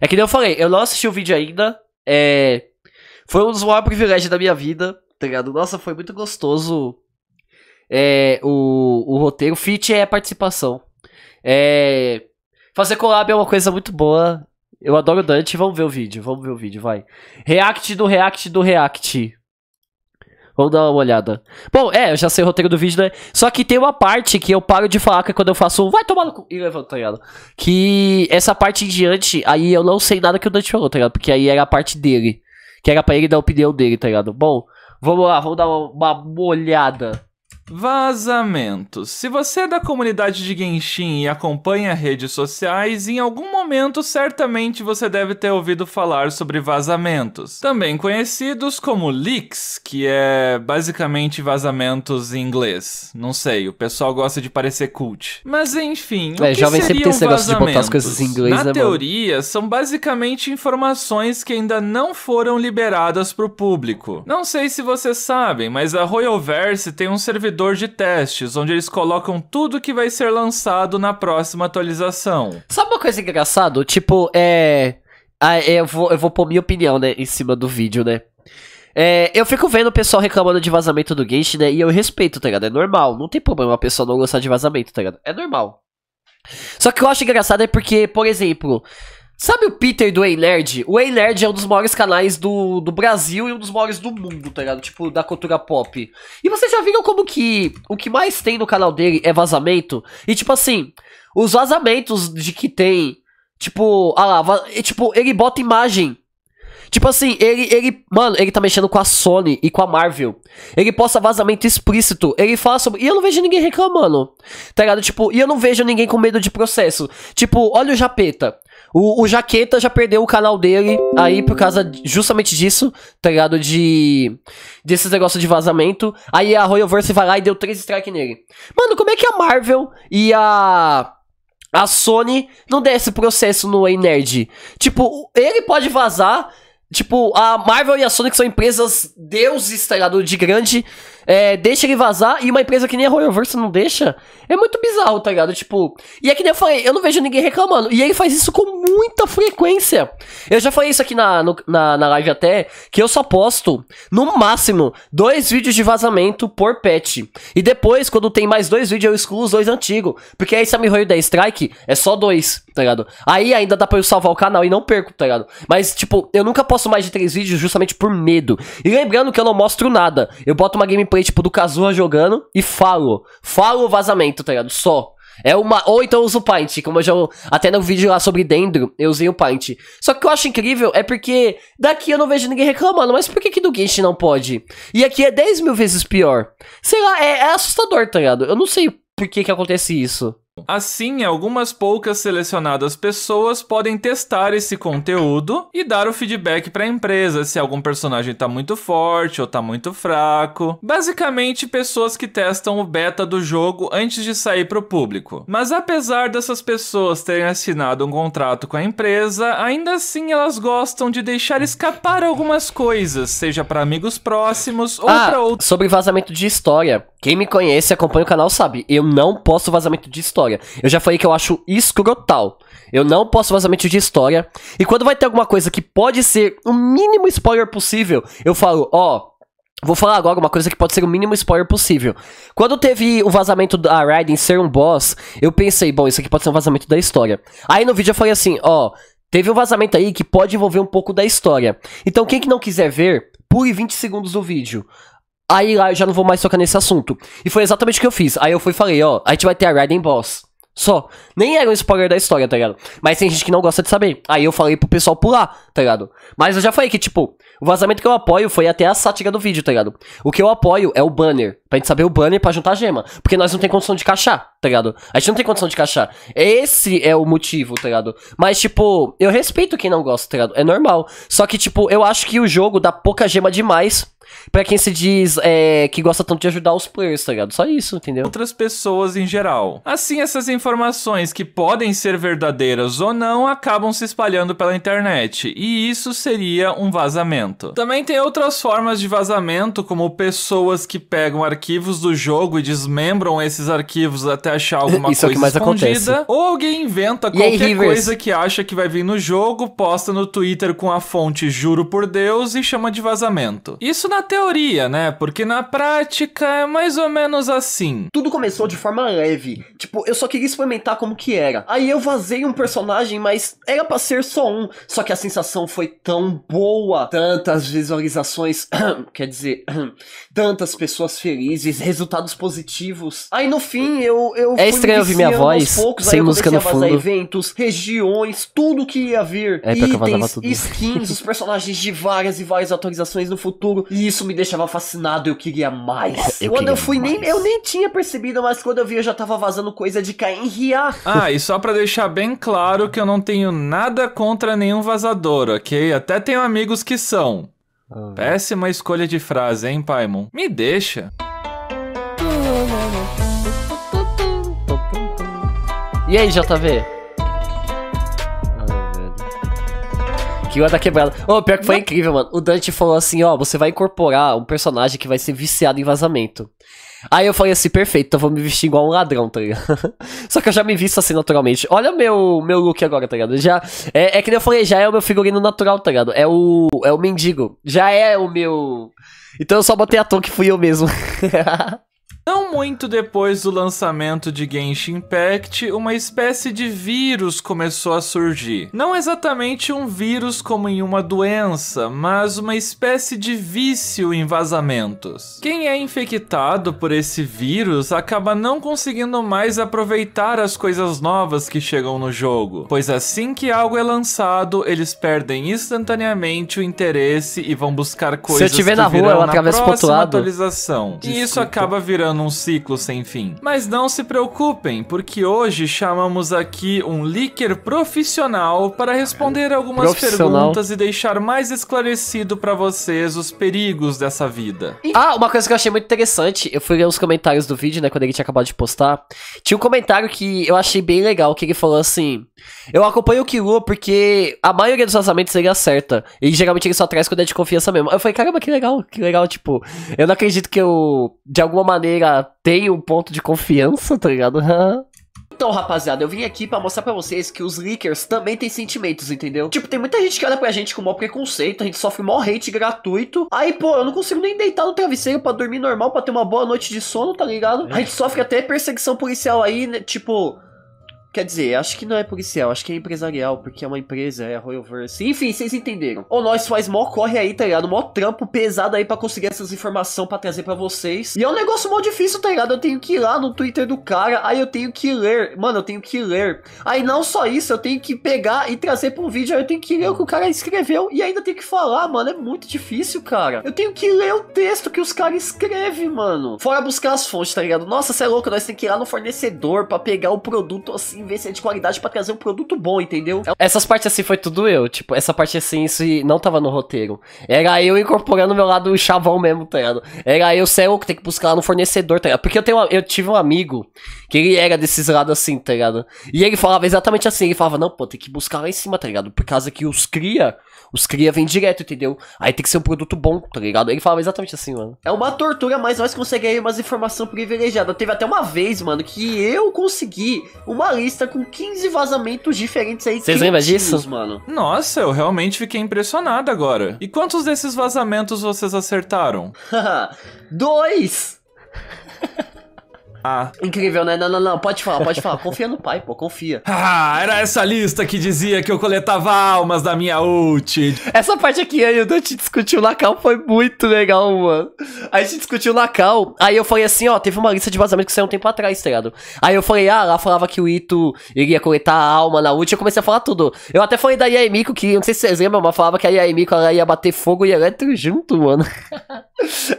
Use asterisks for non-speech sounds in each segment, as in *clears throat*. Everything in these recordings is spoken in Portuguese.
É que nem eu falei, eu não assisti o vídeo ainda. É. Foi um dos maiores privilégios da minha vida, tá ligado? Nossa, foi muito gostoso é, o, o roteiro. Fit é participação. É, fazer collab é uma coisa muito boa. Eu adoro o Dante. Vamos ver o vídeo, vamos ver o vídeo, vai. React do React do React. Vamos dar uma olhada. Bom, é, eu já sei o roteiro do vídeo, né? Só que tem uma parte que eu paro de falar que é quando eu faço um vai tomar no cu e levanto, tá ligado? Que essa parte em diante, aí eu não sei nada que o Dante falou, tá ligado? Porque aí era a parte dele. Que era pra ele dar a opinião dele, tá ligado? Bom, vamos lá, vamos dar uma, uma olhada. Vazamentos. Se você é da comunidade de Genshin e acompanha redes sociais, em algum momento certamente você deve ter ouvido falar sobre vazamentos, também conhecidos como leaks, que é basicamente vazamentos em inglês. Não sei, o pessoal gosta de parecer cult. Mas enfim, é, o que jovem sempre tem esse negócio de botar as coisas em inglês, Na né, teoria, são basicamente informações que ainda não foram liberadas para o público. Não sei se vocês sabem, mas a Royalverse tem um servidor servidor de testes, onde eles colocam tudo que vai ser lançado na próxima atualização. Sabe uma coisa engraçada? Tipo, é. Ah, é, eu vou, eu vou pôr minha opinião, né, em cima do vídeo, né? É, eu fico vendo o pessoal reclamando de vazamento do Genshin, né? E eu respeito, tá ligado? É normal. Não tem problema a pessoa não gostar de vazamento, tá ligado? É normal. Só que eu acho engraçado é porque, por exemplo, Sabe o Peter do Ei-Nerd? O Ei-Nerd é um dos maiores canais do, do Brasil e um dos maiores do mundo, tá ligado? Tipo, da cultura pop. E vocês já viram como que o que mais tem no canal dele é vazamento? E tipo assim, os vazamentos de que tem, tipo, ah lá, tipo, ele bota imagem Tipo assim, ele, ele, mano, ele tá mexendo com a Sony e com a Marvel. Ele posta vazamento explícito. Ele fala sobre. E eu não vejo ninguém reclamando. Tá ligado? Tipo, e eu não vejo ninguém com medo de processo. Tipo, olha o Japeta. O, o Jaqueta já perdeu o canal dele aí por causa justamente disso, tá ligado? De. desses negócios de vazamento. Aí a Royal Verse vai lá e deu três strikes nele. Mano, como é que a Marvel e a. A Sony não der esse processo no E-Nerd? Tipo, ele pode vazar. Tipo, a Marvel e a Sony que são empresas deuses, tá ligado? De grande é, deixa ele vazar e uma empresa que nem a Royal Versa não deixa. É muito bizarro, tá ligado? Tipo, e é que nem eu falei, eu não vejo ninguém reclamando. E ele faz isso com muita frequência. Eu já falei isso aqui na, no, na, na live até, que eu só posto, no máximo, dois vídeos de vazamento por patch. E depois, quando tem mais dois vídeos, eu excluo os dois antigos. Porque aí Samurai 10 Strike é só dois, tá ligado? Aí ainda dá pra eu salvar o canal e não perco, tá ligado? Mas, tipo, eu nunca posto mais de três vídeos justamente por medo. E lembrando que eu não mostro nada. Eu boto uma gameplay gameplay, tipo, do Kazuma jogando e falo. Falo o vazamento, tá ligado? Só. É uma. Ou então eu uso o Paint, como eu já. Até no vídeo lá sobre Dendro, eu usei o Paint. Só que o que eu acho incrível é porque daqui eu não vejo ninguém reclamando. Mas por que, que do Genshin não pode? E aqui é 10 mil vezes pior. Sei lá, é, é assustador, tá ligado? Eu não sei por que, que acontece isso. Assim, algumas poucas selecionadas pessoas podem testar esse conteúdo e dar o feedback para a empresa se algum personagem está muito forte ou está muito fraco. Basicamente, pessoas que testam o beta do jogo antes de sair para o público. Mas apesar dessas pessoas terem assinado um contrato com a empresa, ainda assim elas gostam de deixar escapar algumas coisas, seja para amigos próximos ou ah, para outros. Sobre vazamento de história, quem me conhece e acompanha o canal sabe, eu não posto vazamento de história história. Eu já falei que eu acho escrotal. Eu não posso vazamento de história. E quando vai ter alguma coisa que pode ser o mínimo spoiler possível, eu falo, ó. Oh, Vou falar agora uma coisa que pode ser o mínimo spoiler possível. Quando teve o vazamento da Raiden ser um boss, eu pensei, bom, isso aqui pode ser um vazamento da história. Aí no vídeo eu falei assim, ó, teve um vazamento aí que pode envolver um pouco da história. Então quem que não quiser ver, pule 20 segundos do vídeo. Aí lá ah, eu já não vou mais tocar nesse assunto. E foi exatamente o que eu fiz. Aí eu fui e falei, ó, a gente vai ter a Riding Boss. Só. Nem era um spoiler da história, tá ligado? Mas tem gente que não gosta de saber. Aí eu falei pro pessoal pular, tá ligado? Mas eu já falei que, tipo, o vazamento que eu apoio foi até a sátira do vídeo, tá ligado? O que eu apoio é o banner. Pra gente saber o banner pra juntar gema. Porque nós não tem condição de caixar, tá ligado? A gente não tem condição de caixar. Esse é o motivo, tá ligado? Mas, tipo, eu respeito quem não gosta, tá ligado? É normal. Só que, tipo, eu acho que o jogo dá pouca gema demais para quem se diz é, que gosta tanto de ajudar os players, tá ligado? Só isso, entendeu? Outras pessoas em geral. Assim, essas informações que podem ser verdadeiras ou não acabam se espalhando pela internet, e isso seria um vazamento. Também tem outras formas de vazamento, como pessoas que pegam arquivos do jogo e desmembram esses arquivos até achar *laughs* alguma isso coisa é o que mais escondida, acontece. ou alguém inventa qualquer aí, coisa que acha que vai vir no jogo, posta no Twitter com a fonte juro por Deus e chama de vazamento. Isso na teoria teoria, né? Porque na prática é mais ou menos assim. Tudo começou de forma leve. Tipo, eu só queria experimentar como que era. Aí eu vazei um personagem, mas era pra ser só um. Só que a sensação foi tão boa. Tantas visualizações, *clears throat* quer dizer, *clears throat* tantas pessoas felizes, resultados positivos. Aí no fim eu. eu é estranho ouvir minha voz poucos, sem música no fundo. eventos, regiões, tudo que ia vir. É, itens, skins, os *laughs* personagens de várias e várias atualizações no futuro. E isso me deixava fascinado, eu queria mais. É, eu quando queria eu fui, mais. nem eu nem tinha percebido, mas quando eu vi, eu já tava vazando coisa de cair em Ria. Ah, e só para deixar bem claro que eu não tenho nada contra nenhum vazador, ok? Até tenho amigos que são. Ah. Péssima escolha de frase, hein, Paimon? Me deixa. E aí, JV? que ia dar quebrada. oh, pior que foi incrível, mano. O Dante falou assim, ó, oh, você vai incorporar um personagem que vai ser viciado em vazamento. Aí eu falei assim, perfeito, então vou me vestir igual um ladrão, tá ligado? *laughs* Só que eu já me visto assim naturalmente. Olha o meu, meu look agora, tá ligado? Já, é, é que nem eu falei, já é o meu figurino natural, tá ligado? É o, é o mendigo. Já é o meu... Então eu só botei a toa que fui eu mesmo. *laughs* Não muito depois do lançamento de Genshin Impact, uma espécie de vírus começou a surgir. Não exatamente um vírus como em uma doença, mas uma espécie de vício em vazamentos. Quem é infectado por esse vírus acaba não conseguindo mais aproveitar as coisas novas que chegam no jogo, pois assim que algo é lançado, eles perdem instantaneamente o interesse e vão buscar coisas Se eu tiver na rua, na próxima atualização. Desculpa. E isso acaba virando num ciclo sem fim. Mas não se preocupem, porque hoje chamamos aqui um leaker profissional para responder algumas perguntas e deixar mais esclarecido para vocês os perigos dessa vida. Ah, uma coisa que eu achei muito interessante, eu fui ler os comentários do vídeo, né, quando ele tinha acabado de postar. Tinha um comentário que eu achei bem legal, que ele falou assim: Eu acompanho o Kirua porque a maioria dos vazamentos ele acerta. E geralmente ele só traz quando é de confiança mesmo. Eu falei, caramba, que legal, que legal, tipo, eu não acredito que eu, de alguma maneira, já tem um ponto de confiança, tá ligado? Então, rapaziada, eu vim aqui para mostrar para vocês que os leakers também têm sentimentos, entendeu? Tipo, tem muita gente que olha pra gente com maior preconceito, a gente sofre maior hate gratuito. Aí, pô, eu não consigo nem deitar no travesseiro para dormir normal, para ter uma boa noite de sono, tá ligado? A é. gente sofre até perseguição policial aí, né? tipo, Quer dizer, acho que não é policial, acho que é empresarial, porque é uma empresa, é a Verse. Enfim, vocês entenderam. Ou nós faz mó corre aí, tá ligado? Mó trampo pesado aí pra conseguir essas informações pra trazer pra vocês. E é um negócio mó difícil, tá ligado? Eu tenho que ir lá no Twitter do cara, aí eu tenho que ler. Mano, eu tenho que ler. Aí não só isso, eu tenho que pegar e trazer pra um vídeo, aí eu tenho que ler o que o cara escreveu e ainda tenho que falar, mano. É muito difícil, cara. Eu tenho que ler o texto que os caras escrevem, mano. Fora buscar as fontes, tá ligado? Nossa, você é louco, nós temos que ir lá no fornecedor pra pegar o produto assim ver se é de qualidade para trazer um produto bom, entendeu? É Essas partes assim foi tudo eu, tipo, essa parte assim, isso não tava no roteiro. Era eu incorporando meu lado chavão mesmo, tá ligado? Era eu ser que tem que buscar lá no fornecedor, tá ligado? Porque eu, tenho, eu tive um amigo que ele era desses lados assim, tá ligado? E ele falava exatamente assim, ele falava, não, pô, tem que buscar lá em cima, tá ligado? Por causa que os cria os cria vêm direto, entendeu? Aí tem que ser um produto bom, tá ligado? Ele falava exatamente assim, mano. É uma tortura, mas nós conseguimos umas informações privilegiadas. Teve até uma vez, mano, que eu consegui uma lista com 15 vazamentos diferentes aí. Vocês lembram disso? mano. Nossa, eu realmente fiquei impressionado agora. E quantos desses vazamentos vocês acertaram? *laughs* Dois! *laughs* Ah. Incrível, né? Não, não, não. Pode falar, pode falar. *laughs* Confia no pai, pô, confia. Ah, era essa lista que dizia que eu coletava almas da minha ult. Essa parte aqui aí, eu te discutiu o cal, foi muito legal, mano. Aí a gente discutiu o cal, Aí eu falei assim, ó, teve uma lista de vazamento que saiu um tempo atrás, tá ligado? Aí eu falei, ah, lá falava que o Ito iria coletar a alma na ult. Eu comecei a falar tudo. Eu até falei da Yaemiko, que não sei se vocês lembram, mas falava que a Yaemiko ela ia bater fogo e elétrico junto, mano. *laughs*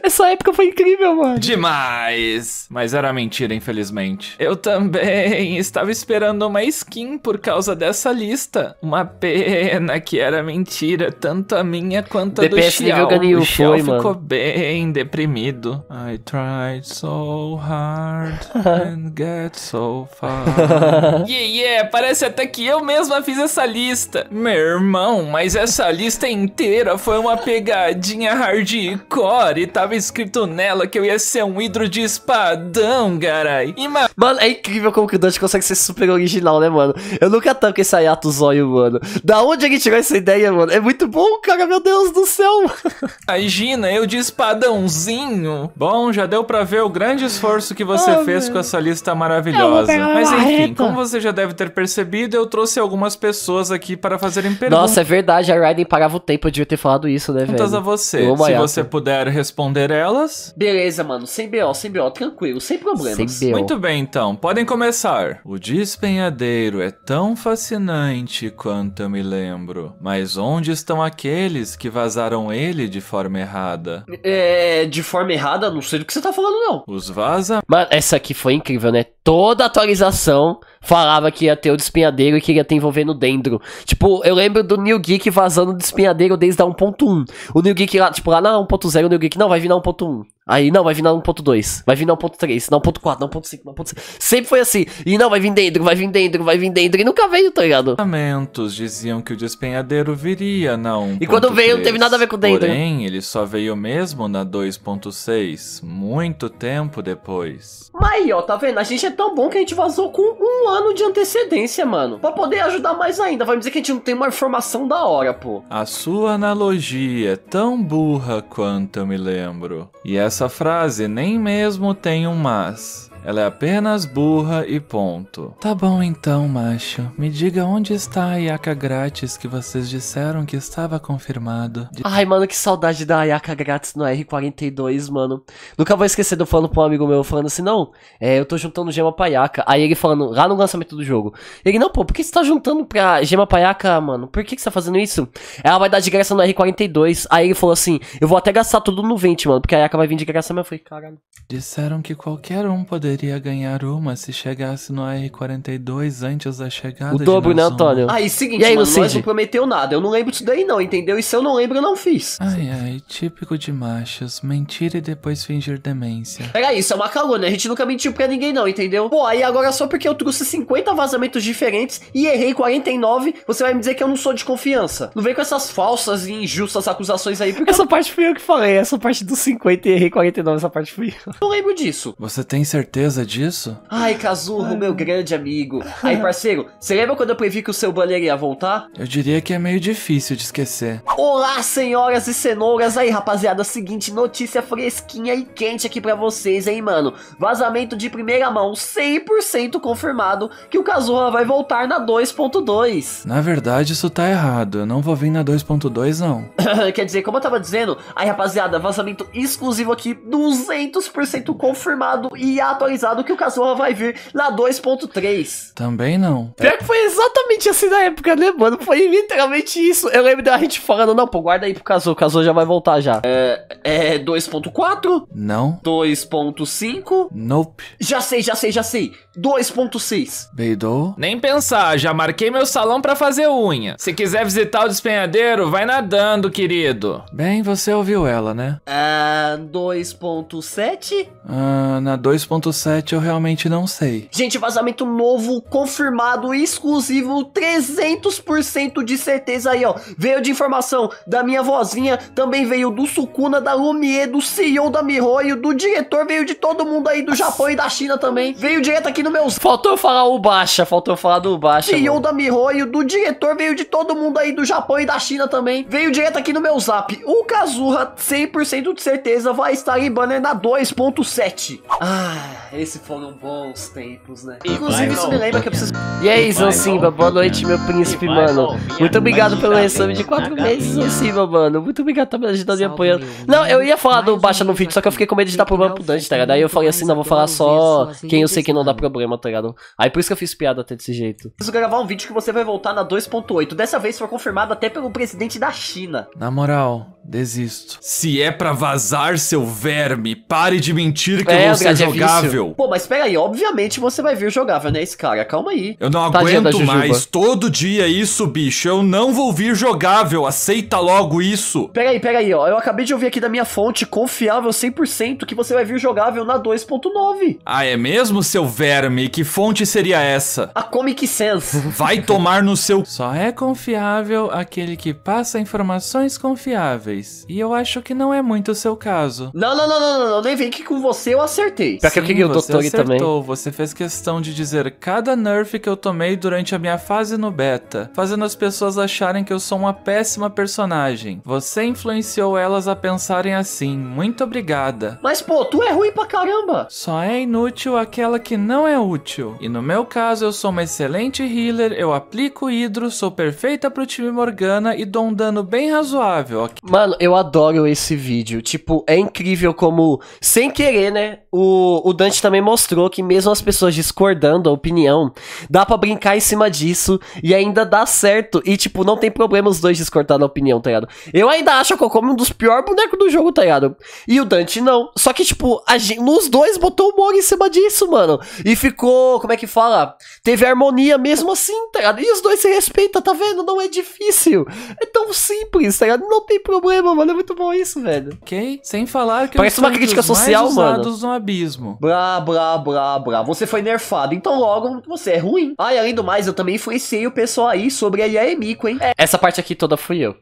Essa época foi incrível, mano. Demais! Mas era mentira, infelizmente. Eu também estava esperando uma skin por causa dessa lista. Uma pena que era mentira, tanto a minha quanto a DPS do Xiao. Nível o Xiao foi, ficou mano. bem deprimido. I tried so hard and get so far. *laughs* yeah, yeah, parece até que eu mesma fiz essa lista. Meu irmão, mas essa lista inteira foi uma pegadinha hardcore e tava escrito nela que eu ia ser um hidro de espadão, garai. Ima... Mano, é incrível como que o Dante consegue ser super original, né, mano? Eu nunca tanco esse Ayato Zóio, mano. Da onde ele tirou essa ideia, mano? É muito bom, cara, meu Deus do céu. *laughs* Imagina, eu de espadãozinho. Bom, já deu pra ver o grande esforço que você oh, fez meu. com essa lista maravilhosa. Mas enfim, como você já deve ter percebido, eu trouxe algumas pessoas aqui para fazerem perguntas. Nossa, é verdade, a Raiden pagava o tempo, eu devia ter falado isso, né, velho? Perguntas a você, se você puder responder elas. Beleza, mano. Sem BO, sem BO, tranquilo, sem problemas. Sem BO. Muito bem, então. Podem começar. O despenhadeiro é tão fascinante quanto eu me lembro. Mas onde estão aqueles que vazaram ele de forma errada? É, de forma errada, não sei do que você tá falando, não. Os vaza. Mano, essa aqui foi incrível, né? Toda atualização falava que ia ter o despinhadeiro e que ia ter envolvendo dentro Tipo, eu lembro do New Geek vazando o despinhadeiro desde a 1.1. O New Geek lá, tipo, lá na 1.0, o New Geek, não, vai vir na 1.1. Aí, não, vai vir na 1.2, vai vir na 1.3, na 1.4, na 1.5, na 1.6. Sempre foi assim. E não, vai vir dentro, vai vir dentro, vai vir dentro. E nunca veio, tá ligado? Os diziam que o despenhadeiro viria na 1. E quando veio, não teve nada a ver com dentro. Né? Porém, ele só veio mesmo na 2.6, muito tempo depois. Mas aí, ó, tá vendo? A gente é tão bom que a gente vazou com um ano de antecedência, mano. Pra poder ajudar mais ainda. Vai dizer que a gente não tem uma informação da hora, pô. A sua analogia é tão burra quanto eu me lembro. E essa essa frase nem mesmo tem um mas. Ela é apenas burra e ponto. Tá bom então, macho. Me diga onde está a Ayaka grátis que vocês disseram que estava confirmado. De... Ai, mano, que saudade da Ayaka grátis no R42, mano. Nunca vou esquecer do falando pra um amigo meu, falando assim, não, é, eu tô juntando gema pra Ayaka. Aí ele falando, lá no lançamento do jogo. Ele, não, pô, por que você tá juntando pra gema pra Ayaka, mano? Por que, que você tá fazendo isso? Ela vai dar de graça no R42. Aí ele falou assim, eu vou até gastar tudo no 20, mano, porque a Ayaka vai vir de graça. Mas eu falei, caralho. Disseram que qualquer um poderia poderia ganhar uma se chegasse no r 42 antes da chegada O dobro, né, Antônio? Aí, ah, seguinte, e aí, mano, nós não prometeu nada. Eu não lembro disso daí, não, entendeu? E se eu não lembro, eu não fiz. Ai, ai, típico de machos. Mentir e depois fingir demência. Peraí, isso é uma calúnia. A gente nunca mentiu pra ninguém, não, entendeu? Pô, aí agora só porque eu trouxe 50 vazamentos diferentes e errei 49, você vai me dizer que eu não sou de confiança. Não vem com essas falsas e injustas acusações aí, porque... Essa parte fui eu que falei. Essa parte dos 50 e errei 49, essa parte fui eu. Não lembro disso. Você tem certeza? certeza disso? Ai, Kazurro, meu grande amigo. Aí, *laughs* parceiro, você lembra quando eu previ que o seu banheiro ia voltar? Eu diria que é meio difícil de esquecer. Olá, senhoras e cenouras. Aí, rapaziada, seguinte, notícia fresquinha e quente aqui para vocês, hein, mano. Vazamento de primeira mão, 100% confirmado que o Kazurro vai voltar na 2.2. Na verdade, isso tá errado. Eu não vou vir na 2.2, não. *laughs* Quer dizer, como eu tava dizendo, aí, rapaziada, vazamento exclusivo aqui, 200% confirmado e atualizado atualizado que o Kazuha vai vir na 2.3. Também não. Pior que foi exatamente assim na época, né, mano? Foi literalmente isso. Eu lembro da gente falando, não, pô, guarda aí pro Kazuha, o já vai voltar já. É, é 2.4? Não. 2.5? Nope. Já sei, já sei, já sei. 2.6. Beidou? Nem pensar, já marquei meu salão para fazer unha. Se quiser visitar o despenhadeiro, vai nadando, querido. Bem, você ouviu ela, né? Ah, é, 2.7? Ah, na 2.7 eu realmente não sei. Gente, vazamento novo, confirmado, exclusivo, 300% de certeza aí, ó. Veio de informação da minha vozinha, também veio do Sukuna, da Lumier, do CEO da Mihoyo, do diretor, veio de todo mundo aí do Japão e da China também. Veio direto aqui no meus... Faltou eu falar o Baixa, faltou eu falar do Baixa. CEO da Mihoyo, do diretor, veio de todo mundo aí, do Japão e da China também. Veio direto aqui no meu zap. O Kazuha, 100% de certeza, vai estar em banner na 2.7. Ah, esses foram bons tempos, né? E Inclusive, isso me lembra que eu preciso... E aí, Zansimba, boa noite, meu príncipe, mano. Muito obrigado pelo resub de 4 meses, Zansimba, mano. Muito obrigado também ajudando e apoiando. Não, eu ia falar do Baixa no vídeo, só que eu fiquei com medo de dar problema pro Dante, tá ligado? Aí eu falei né? assim, não, vou falar só assim, quem eu sei que não dá problema problema, tá ligado? Aí por isso que eu fiz piada até desse jeito. Preciso gravar um vídeo que você vai voltar na 2.8. Dessa vez foi confirmado até pelo presidente da China. Na moral, desisto. Se é pra vazar, seu verme, pare de mentir que é, eu vou ser é jogável. É Pô, mas pega aí, obviamente você vai vir jogável, né, esse cara? Calma aí. Eu não aguento mais. Todo dia é isso, bicho. Eu não vou vir jogável. Aceita logo isso. Pega aí, pega aí, ó. Eu acabei de ouvir aqui da minha fonte confiável 100% que você vai vir jogável na 2.9. Ah, é mesmo, seu verme? Que fonte seria essa? A Comic Sans. *laughs* Vai tomar no seu... Só é confiável aquele que passa informações confiáveis. E eu acho que não é muito o seu caso. Não, não, não, não, não, nem vem que com você eu acertei. Pra que eu peguei o também. Você fez questão de dizer cada nerf que eu tomei durante a minha fase no beta, fazendo as pessoas acharem que eu sou uma péssima personagem. Você influenciou elas a pensarem assim. Muito obrigada. Mas pô, tu é ruim pra caramba. Só é inútil aquela que não é útil. E no meu caso, eu sou uma excelente healer, eu aplico hidro, sou perfeita pro time Morgana e dou um dano bem razoável. Mano, Mano, eu adoro esse vídeo. Tipo, é incrível como, sem querer, né? O, o Dante também mostrou que, mesmo as pessoas discordando a opinião, dá para brincar em cima disso e ainda dá certo. E, tipo, não tem problema os dois discordar na opinião, tá ligado? Eu ainda acho a Kokomi um dos piores bonecos do jogo, tá ligado? E o Dante não. Só que, tipo, a gente, nos dois botou humor em cima disso, mano. E ficou, como é que fala? Teve harmonia mesmo assim, tá ligado? E os dois se respeitam, tá vendo? Não é difícil. É tão simples, tá ligado? Não tem problema problema, mano. É muito bom isso, velho. Ok? Sem falar que Parece uma crítica social, mano. no abismo. Blá, blá, blá, blá. Você foi nerfado, então logo você é ruim. Ah, e além do mais, eu também influenciei o pessoal aí sobre a Yaya Mico, hein? É. Essa parte aqui toda fui eu.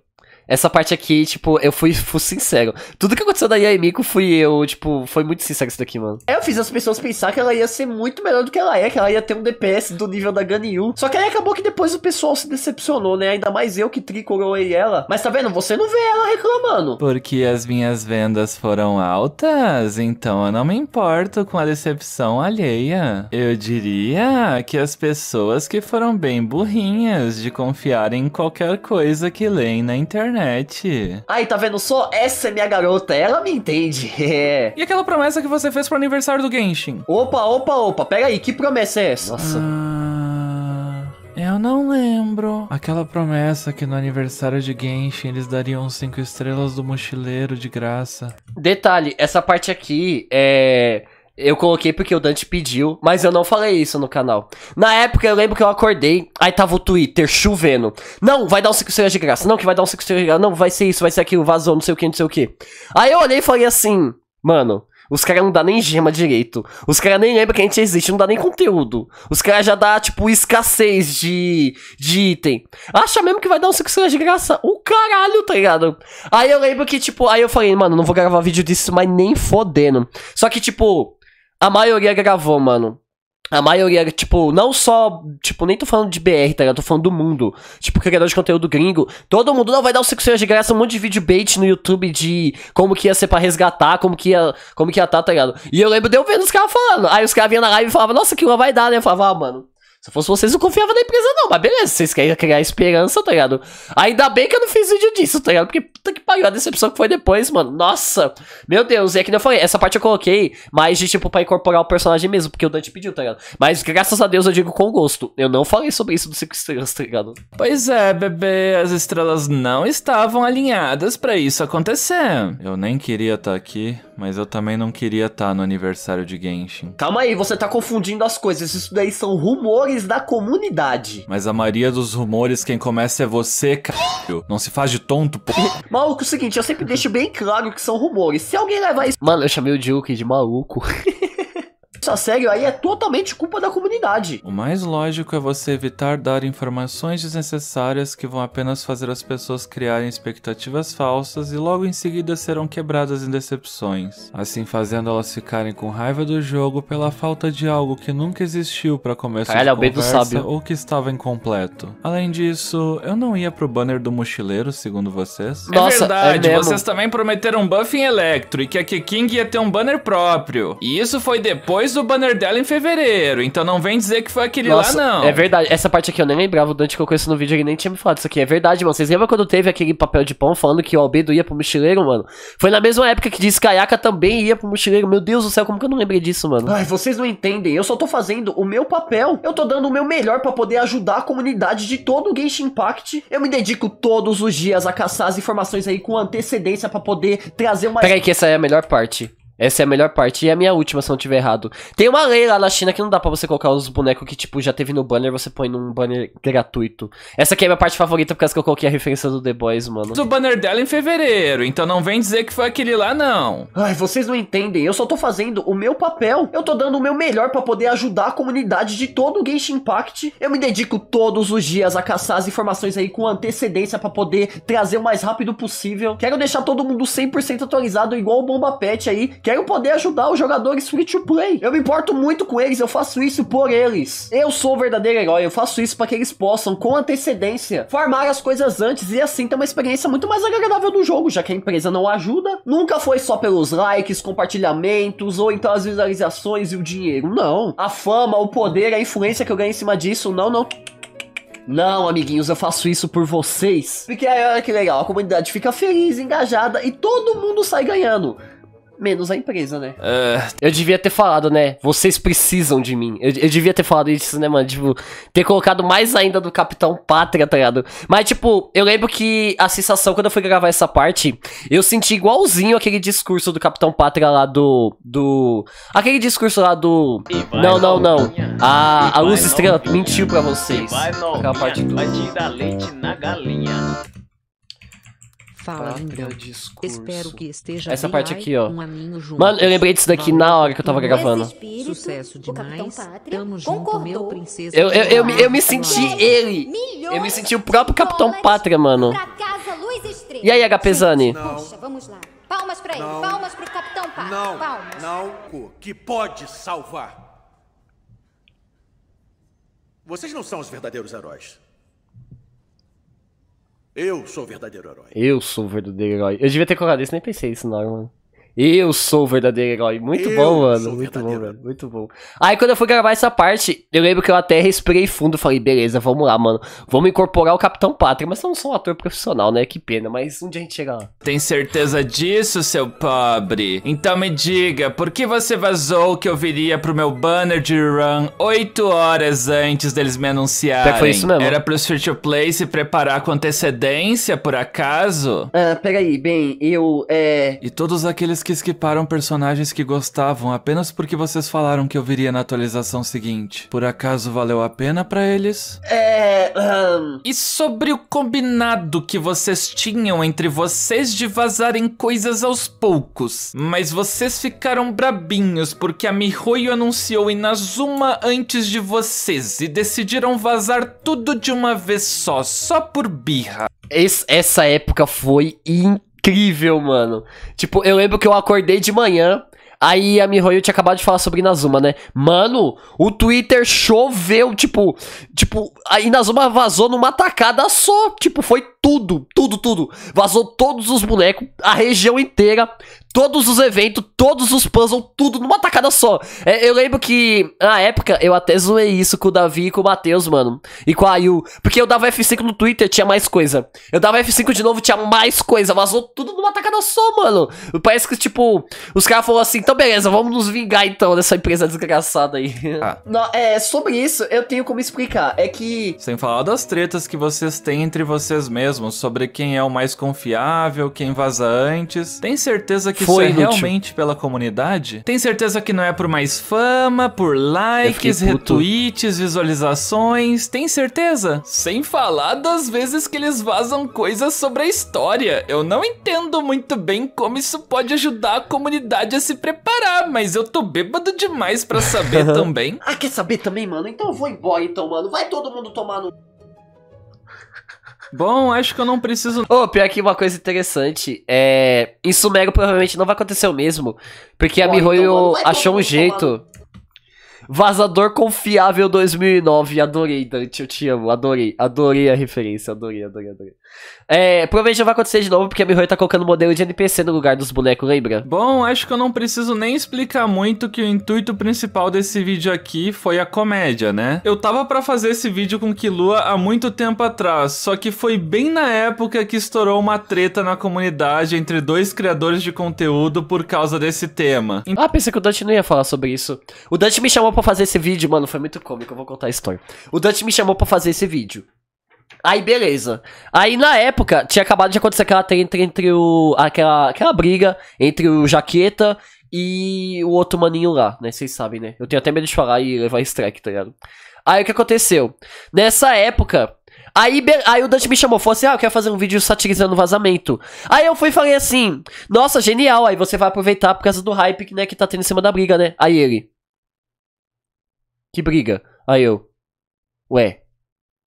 Essa parte aqui, tipo, eu fui, fui sincero. Tudo que aconteceu da Yaimiko fui eu, tipo, foi muito sincero isso daqui, mano. Eu fiz as pessoas pensar que ela ia ser muito melhor do que ela é, que ela ia ter um DPS do nível da Ganyu. Só que aí acabou que depois o pessoal se decepcionou, né? Ainda mais eu que tricoroei ela. Mas tá vendo? Você não vê ela reclamando. Porque as minhas vendas foram altas, então eu não me importo com a decepção alheia. Eu diria que as pessoas que foram bem burrinhas de confiar em qualquer coisa que leem na internet internet. Aí, tá vendo só? Essa é minha garota, ela me entende. *laughs* É. E aquela promessa que você fez pro aniversário do Genshin? Opa, opa, opa, pera aí, que promessa é essa? Nossa. Ah, eu não lembro. Aquela promessa que no aniversário de Genshin eles dariam cinco estrelas do mochileiro de graça. Detalhe, essa parte aqui é eu coloquei porque o Dante pediu, mas eu não falei isso no canal. Na época, eu lembro que eu acordei, aí tava o Twitter chovendo. Não, vai dar um 5 estrelas de graça. Não, que vai dar um 5 estrelas de graça. Não, vai ser isso, vai ser aquilo, vazou, não sei o que, não sei o que. Aí eu olhei e falei assim, mano, os caras não dá nem gema direito. Os caras nem lembram que a gente existe, não dá nem conteúdo. Os caras já dá, tipo, escassez de, de item. Acha mesmo que vai dar um 5 estrelas de graça? O caralho, tá ligado? Aí eu lembro que, tipo, aí eu falei, mano, não vou gravar vídeo disso, mas nem fodendo. Só que, tipo, a maioria gravou, mano. A maioria, tipo, não só. Tipo, nem tô falando de BR, tá ligado? Tô falando do mundo. Tipo, criador de conteúdo gringo. Todo mundo não vai dar o 5 estrelas de graça, um monte de vídeo bait no YouTube de como que ia ser pra resgatar, como que ia. Como que ia tá, tá ligado? E eu lembro de eu vendo os caras falando. Aí os caras vinham na live e falavam, nossa, que uma vai dar, né? Eu falava, ah, mano. Se fosse vocês, eu confiava na empresa, não. Mas beleza, vocês querem criar esperança, tá ligado? Ainda bem que eu não fiz vídeo disso, tá ligado? Porque puta que pariu, a decepção que foi depois, mano. Nossa! Meu Deus, e é que é eu falei, essa parte eu coloquei mais de tipo pra incorporar o personagem mesmo, porque o Dante pediu, tá ligado? Mas graças a Deus eu digo com gosto. Eu não falei sobre isso do 5 estrelas, tá ligado? Pois é, bebê, as estrelas não estavam alinhadas para isso acontecer. Eu nem queria estar tá aqui, mas eu também não queria estar tá no aniversário de Genshin. Calma aí, você tá confundindo as coisas. Isso daí são rumores rumores da comunidade. Mas a maioria dos rumores, quem começa é você, caralho. Não se faz de tonto, pô. maluco, é o seguinte, eu sempre deixo bem claro que são rumores. Se alguém levar isso. Mano, eu chamei o Juke de maluco. *laughs* isso a sério, aí é totalmente culpa da comunidade. O mais lógico é você evitar dar informações desnecessárias que vão apenas fazer as pessoas criarem expectativas falsas e logo em seguida serão quebradas em decepções, assim fazendo elas ficarem com raiva do jogo pela falta de algo que nunca existiu para começo Caralho, de conversa ou que estava incompleto. Além disso, eu não ia pro banner do mochileiro, segundo vocês. É Nossa, é verdade, é vocês também prometeram um buff em Electro e que a King ia ter um banner próprio. E isso foi depois o banner dela em fevereiro, então não vem dizer que foi aquele Nossa, lá, não. É verdade, essa parte aqui eu nem lembrava, o Dante eu conheço no vídeo, ele nem tinha me falado isso aqui. É verdade, mano. Vocês lembram quando teve aquele papel de pão falando que o Albedo ia pro mochileiro, mano? Foi na mesma época que disse que Ayaka também ia pro mochileiro. Meu Deus do céu, como que eu não lembrei disso, mano? Ai, vocês não entendem. Eu só tô fazendo o meu papel. Eu tô dando o meu melhor para poder ajudar a comunidade de todo o Genshin Impact. Eu me dedico todos os dias a caçar as informações aí com antecedência para poder trazer uma. Peraí, que essa é a melhor parte. Essa é a melhor parte e a minha última, se eu não tiver errado. Tem uma lei lá na China que não dá para você colocar os bonecos que, tipo, já teve no banner, você põe num banner gratuito. Essa aqui é a minha parte favorita, por causa que eu coloquei a referência do The Boys, mano. Mas o banner dela é em fevereiro, então não vem dizer que foi aquele lá, não. Ai, vocês não entendem, eu só tô fazendo o meu papel. Eu tô dando o meu melhor para poder ajudar a comunidade de todo o Genshin Impact. Eu me dedico todos os dias a caçar as informações aí com antecedência para poder trazer o mais rápido possível. Quero deixar todo mundo 100% atualizado, igual o Bomba Pet aí, Quero poder ajudar os jogadores free to play. Eu me importo muito com eles, eu faço isso por eles. Eu sou o verdadeiro herói, eu faço isso para que eles possam, com antecedência, farmar as coisas antes e assim ter uma experiência muito mais agradável do jogo, já que a empresa não ajuda. Nunca foi só pelos likes, compartilhamentos ou então as visualizações e o dinheiro. Não. A fama, o poder, a influência que eu ganho em cima disso, não, não. Não, amiguinhos, eu faço isso por vocês. Porque aí, é, olha que legal, a comunidade fica feliz, engajada e todo mundo sai ganhando menos a empresa, né? Uh, eu devia ter falado, né? Vocês precisam de mim. Eu, eu, devia ter falado isso, né, mano? Tipo, ter colocado mais ainda do Capitão Pátria, tá ligado? Mas, tipo, eu lembro que a sensação quando eu fui gravar essa parte, eu senti igualzinho aquele discurso do Capitão Pátria lá do. do. Aquele discurso lá do. Não, não, não. A, a Luz Estrela mentiu pra vocês. Aquela parte do. Batida leite na galinha. Fala, tá, Espero que esteja Essa parte aqui, ó. Um Mano, eu lembrei disso daqui na hora que eu tava gravando. Espírito, Sucesso demais. Tamo junto, meu princesa. Eu, eu, eu, eu, eu me senti ele. Eu me senti o próprio Capitão Pátria, mano. E aí, HPzani? Poxa, vamos lá. Palmas pra ele, não. palmas pro Capitão Pátria. Não, palmas. não, que pode salvar. Vocês não são os verdadeiros heróis. Eu sou o verdadeiro herói. Eu sou o verdadeiro herói. Eu devia ter colocado isso, nem pensei isso na hora, mano. Eu sou o verdadeiro herói. Muito eu bom, mano. Muito bom, mano. Muito bom. Aí quando eu fui gravar essa parte, eu lembro que eu até respirei fundo. Falei, beleza, vamos lá, mano. Vamos incorporar o Capitão Pátria. Mas eu não sou um ator profissional, né? Que pena. Mas um dia a gente chega lá. Tem certeza disso, seu pobre? Então me diga, por que você vazou que eu viria pro meu banner de run 8 horas antes deles me anunciarem? foi isso mesmo. Era pro Street Play se preparar com antecedência, por acaso? Ah, peraí. Bem, eu, é... E todos aqueles que esquiparam personagens que gostavam apenas porque vocês falaram que eu viria na atualização seguinte. Por acaso valeu a pena para eles? É. Um... E sobre o combinado que vocês tinham entre vocês de vazarem coisas aos poucos. Mas vocês ficaram brabinhos porque a Mihoyo anunciou Inazuma antes de vocês e decidiram vazar tudo de uma vez só, só por birra. Esse, essa época foi incrível incrível, mano. Tipo, eu lembro que eu acordei de manhã. Aí a Mihoyo tinha acabado de falar sobre Inazuma, né? Mano, o Twitter choveu, tipo, tipo, a Inazuma vazou numa tacada só, tipo, foi tudo, tudo, tudo. Vazou todos os bonecos, a região inteira, todos os eventos, todos os puzzles, tudo numa tacada só. É, eu lembro que na época eu até zoei isso com o Davi e com o Matheus, mano. E com a Ayu. Porque eu dava F5 no Twitter, tinha mais coisa. Eu dava F5 de novo, tinha mais coisa. Vazou tudo numa tacada só, mano. Parece que, tipo, os caras falaram assim: então beleza, vamos nos vingar então dessa empresa desgraçada aí. Ah. *laughs* Não, é, sobre isso eu tenho como explicar. É que. Sem falar das tretas que vocês têm entre vocês mesmos, sobre quem é o mais confiável, quem vaza antes. Tem certeza que foi é realmente pela comunidade? Tem certeza que não é por mais fama, por likes, retweets, visualizações? Tem certeza? Sem falar das vezes que eles vazam coisas sobre a história. Eu não entendo muito bem como isso pode ajudar a comunidade a se preparar, mas eu tô bêbado demais para saber *laughs* também. Ah, quer saber também, mano? Então eu vou embora então, mano. Vai todo mundo tomar no Bom, acho que eu não preciso. Ô, oh, pior que uma coisa interessante é. Em Sumero provavelmente não vai acontecer o mesmo. Porque a Mihoyo então, achou um jeito. Vazador Confiável 2009. Adorei, Dante. Eu te amo. Adorei. Adorei a referência. Adorei, adorei, adorei. É, provavelmente não vai acontecer de novo, porque a Mihoyo tá colocando modelo de NPC no lugar dos bonecos, lembra? Bom, acho que eu não preciso nem explicar muito que o intuito principal desse vídeo aqui foi a comédia, né? Eu tava para fazer esse vídeo com Kilua há muito tempo atrás, só que foi bem na época que estourou uma treta na comunidade entre dois criadores de conteúdo por causa desse tema. Ah, pensei que o Dante não ia falar sobre isso. O Dante me chamou para fazer esse vídeo, mano, foi muito cômico, eu vou contar a história. O Dante me chamou para fazer esse vídeo. Aí beleza. Aí na época tinha acabado de acontecer aquela treta entre o. Aquela, aquela briga entre o Jaqueta e o outro maninho lá, né? Vocês sabem, né? Eu tenho até medo de falar e levar strike, tá ligado? Aí o que aconteceu? Nessa época. Aí, aí o Dante me chamou, falou assim: Ah, eu quero fazer um vídeo satirizando o vazamento. Aí eu fui e falei assim: Nossa, genial, aí você vai aproveitar por causa do hype né, que tá tendo em cima da briga, né? Aí ele: Que briga? Aí eu: Ué,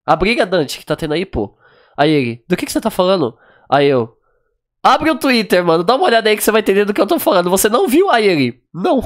a briga, Dante, que tá tendo aí, pô. Aí ele, do que, que você tá falando? Aí eu, Abre o Twitter, mano. Dá uma olhada aí que você vai entender do que eu tô falando. Você não viu aí ele? Não.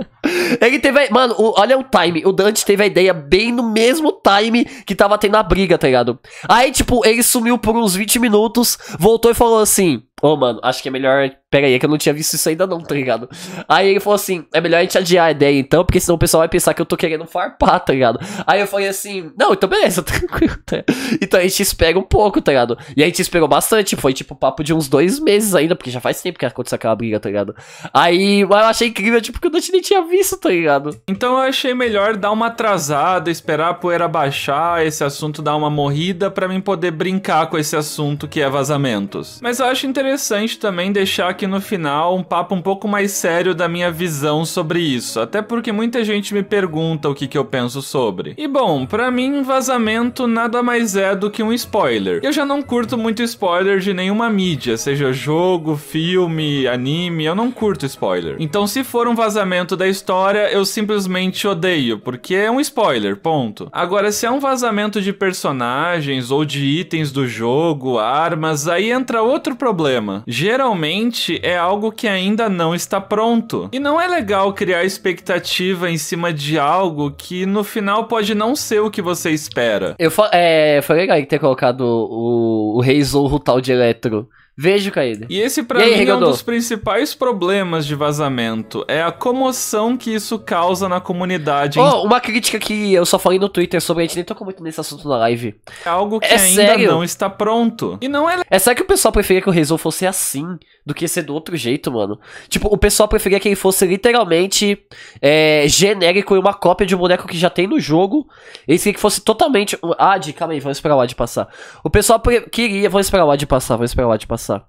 *laughs* ele teve. A... Mano, o... olha o time. O Dante teve a ideia bem no mesmo time que tava tendo a briga, tá ligado? Aí, tipo, ele sumiu por uns 20 minutos, voltou e falou assim: Ô, oh, mano, acho que é melhor Pera aí, é que eu não tinha visto isso ainda não, tá ligado? Aí ele falou assim, é melhor a gente adiar a ideia então, porque senão o pessoal vai pensar que eu tô querendo farpar, tá ligado? Aí eu falei assim, não, então beleza, *laughs* tranquilo, tá Então a gente espera um pouco, tá ligado? E a gente esperou bastante, foi tipo papo de uns dois meses ainda, porque já faz tempo que aconteceu aquela briga, tá ligado? Aí eu achei incrível, tipo, que eu não nem tinha visto, tá ligado? Então eu achei melhor dar uma atrasada, esperar a poeira baixar, esse assunto dar uma morrida, para mim poder brincar com esse assunto que é vazamentos. Mas eu acho interessante também deixar aqui no final um papo um pouco mais sério da minha visão sobre isso, até porque muita gente me pergunta o que, que eu penso sobre. E bom, para mim, vazamento nada mais é do que um spoiler. Eu já não curto muito spoiler de nenhuma mídia, seja jogo, filme, anime, eu não curto spoiler. Então, se for um vazamento da história, eu simplesmente odeio, porque é um spoiler, ponto. Agora, se é um vazamento de personagens ou de itens do jogo, armas, aí entra outro problema. Geralmente, é algo que ainda não está pronto. E não é legal criar expectativa em cima de algo que no final pode não ser o que você espera. Eu é, foi legal ter colocado o, o Rei Zorro tal de Eletro. Vejo, Caído. E esse pra mim Regador? é um dos principais problemas de vazamento. É a comoção que isso causa na comunidade. Oh, uma crítica que eu só falei no Twitter sobre, a gente nem tocou muito nesse assunto na live. É algo que é ainda sério? não está pronto. E não é... É sério que o pessoal preferia que o Rezou fosse assim, do que ser do outro jeito, mano. Tipo, o pessoal preferia que ele fosse literalmente é, genérico e uma cópia de um boneco que já tem no jogo. Eles queriam que fosse totalmente... Ah, de calma aí, vamos esperar o Ad passar. O pessoal pre... queria... Vamos esperar o Ad passar, vamos esperar o Ad passar passar.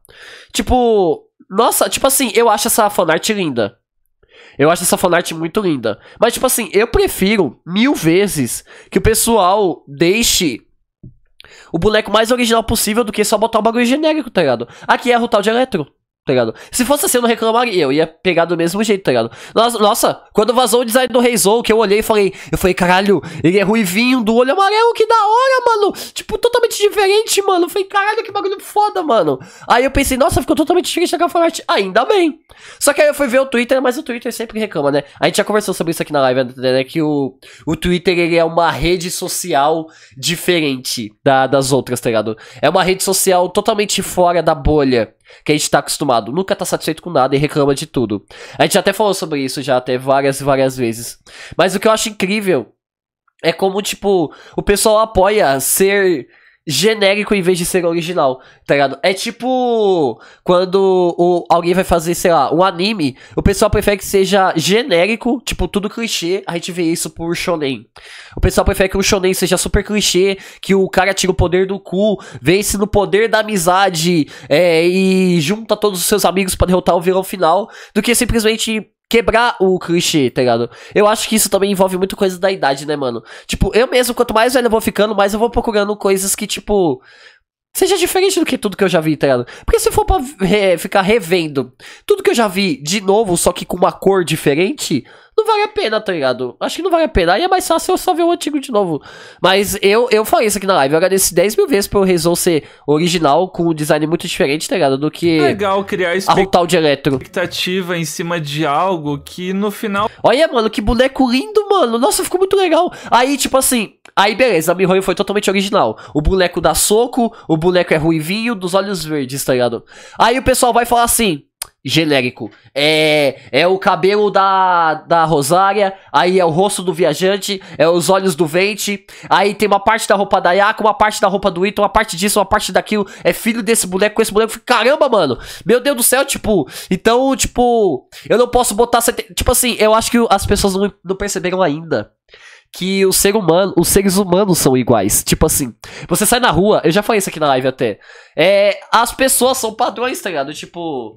Tipo, nossa, tipo assim, eu acho essa fanart linda. Eu acho essa fanart muito linda. Mas, tipo assim, eu prefiro mil vezes que o pessoal deixe o boneco mais original possível do que só botar um bagulho genérico, tá ligado? Aqui é o tal de eletro tá ligado? Se fosse assim, eu não reclamaria, eu ia pegar do mesmo jeito, tá ligado? Nossa, nossa quando vazou o design do Reizou, que eu olhei e falei, eu falei, caralho, ele é ruivinho, do olho amarelo, que da hora, mano! Tipo, totalmente diferente, mano. Eu falei, caralho, que bagulho foda, mano. Aí eu pensei, nossa, ficou totalmente diferente da Gafanart, ainda bem. Só que aí eu fui ver o Twitter, mas o Twitter sempre reclama, né? A gente já conversou sobre isso aqui na live, né? né que o, o Twitter, ele é uma rede social diferente da, das outras, tá ligado? É uma rede social totalmente fora da bolha que a gente tá acostumado. Nunca tá satisfeito com nada e reclama de tudo. A gente até falou sobre isso já até várias e várias vezes. Mas o que eu acho incrível é como, tipo, o pessoal apoia ser genérico em vez de ser original, tá ligado? É tipo quando o, alguém vai fazer, sei lá, um anime, o pessoal prefere que seja genérico, tipo, tudo clichê, a gente vê isso por shonen. O pessoal prefere que o shonen seja super clichê, que o cara tira o poder do cu, vence no poder da amizade é, e junta todos os seus amigos para derrotar o vilão final, do que simplesmente quebrar o clichê, tá ligado? Eu acho que isso também envolve muito coisa da idade, né, mano? Tipo, eu mesmo, quanto mais velho eu vou ficando, mais eu vou procurando coisas que, tipo. Seja diferente do que tudo que eu já vi, tá ligado? Porque se for pra re ficar revendo tudo que eu já vi de novo, só que com uma cor diferente, não vale a pena, tá ligado? Acho que não vale a pena. Aí é mais fácil eu só ver o antigo de novo. Mas eu, eu falei isso aqui na live. Eu agradeço 10 mil vezes pelo Rezon ser original, com um design muito diferente, tá ligado? Do que. Legal criar expectativa, de eletro. expectativa em cima de algo que no final. Olha, mano, que boneco lindo, mano. Nossa, ficou muito legal. Aí, tipo assim. Aí, beleza, a Mihoyo foi totalmente original. O boneco dá soco, o boneco é ruivinho, dos olhos verdes, tá ligado? Aí o pessoal vai falar assim genérico. É, é o cabelo da, da Rosária, aí é o rosto do viajante, é os olhos do vente, aí tem uma parte da roupa da Yaku, uma parte da roupa do Ito, uma parte disso, uma parte daquilo. É filho desse boneco esse boneco. Caramba, mano! Meu Deus do céu, tipo. Então, tipo, eu não posso botar. Tipo assim, eu acho que as pessoas não, não perceberam ainda que o ser humano, os seres humanos são iguais. Tipo assim, você sai na rua, eu já falei isso aqui na live até. É, as pessoas são padrões, tá ligado? Tipo,